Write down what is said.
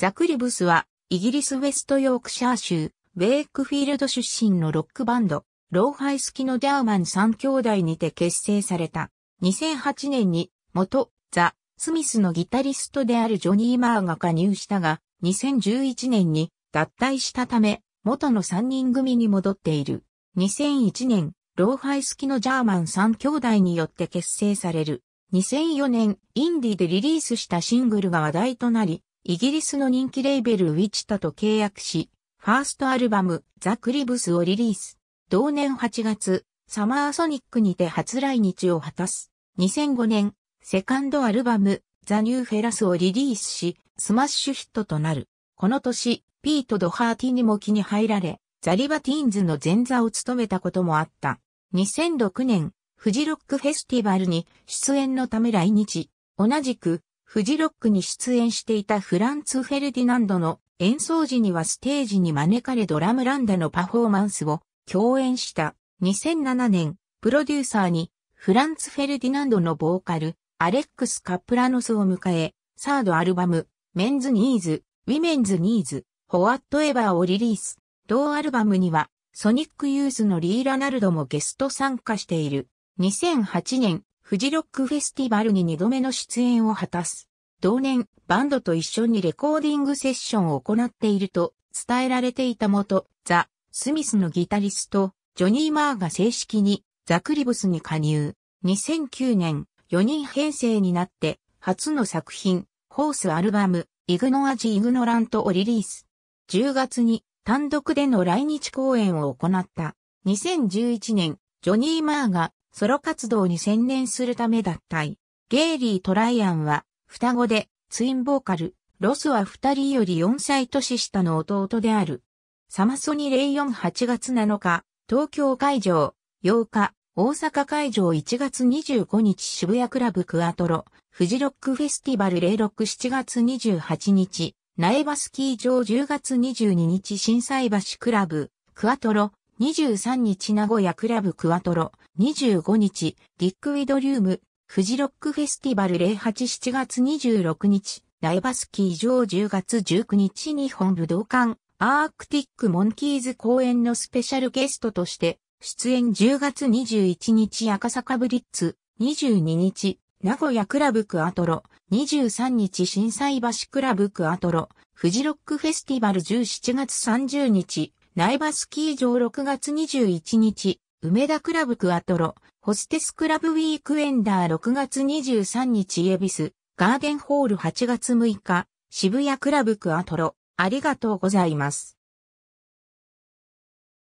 ザクリブスは、イギリスウェストヨークシャー州、ウェイクフィールド出身のロックバンド、ローハイスキのジャーマン3兄弟にて結成された。2008年に、元、ザ・スミスのギタリストであるジョニー・マーが加入したが、2011年に脱退したため、元の3人組に戻っている。2001年、ローハイスキのジャーマン3兄弟によって結成される。2004年、インディでリリースしたシングルが話題となり、イギリスの人気レーベルウィチタと契約し、ファーストアルバムザ・クリブスをリリース。同年8月、サマーソニックにて初来日を果たす。2005年、セカンドアルバムザ・ニューフェラスをリリースし、スマッシュヒットとなる。この年、ピート・ドハーティにも気に入られ、ザ・リバティーンズの前座を務めたこともあった。2006年、フジロックフェスティバルに出演のため来日。同じく、フジロックに出演していたフランツ・フェルディナンドの演奏時にはステージに招かれドラムランダのパフォーマンスを共演した2007年プロデューサーにフランツ・フェルディナンドのボーカルアレックス・カップラノスを迎えサードアルバムメンズ・ニーズ、ウィメンズ・ニーズ、ホワット・エバーをリリース。同アルバムにはソニック・ユースのリー・ラナルドもゲスト参加している。2008年フジロックフェスティバルに2度目の出演を果たす。同年、バンドと一緒にレコーディングセッションを行っていると伝えられていた元、ザ・スミスのギタリスト、ジョニー・マーが正式にザ・クリブスに加入。2009年、4人編成になって、初の作品、ホースアルバム、イグノアジ・イグノラントをリリース。10月に単独での来日公演を行った。2011年、ジョニー・マーがソロ活動に専念するため脱退。ゲイリー・トライアンは、双子で、ツインボーカル、ロスは二人より四歳年下の弟である。サマソニ04 8月7日、東京会場、8日、大阪会場1月25日渋谷クラブクアトロ、フジロックフェスティバル06 7月28日、苗場スキー場10月22日震災橋クラブ、クアトロ、23日名古屋クラブクアトロ、25日、ディック・ウィドリウム、フジロックフェスティバル08 7月26日、苗場スキー場10月19日日本武道館、アークティック・モンキーズ公演のスペシャルゲストとして、出演10月21日赤坂ブリッツ、22日、名古屋クラブクアトロ、23日震災橋クラブクアトロ、フジロックフェスティバル17月30日、苗場スキー場6月21日、梅田クラブクアトロ、ホステスクラブウィークエンダー6月23日エビス、ガーデンホール8月6日、渋谷クラブクアトロ、ありがとうございます。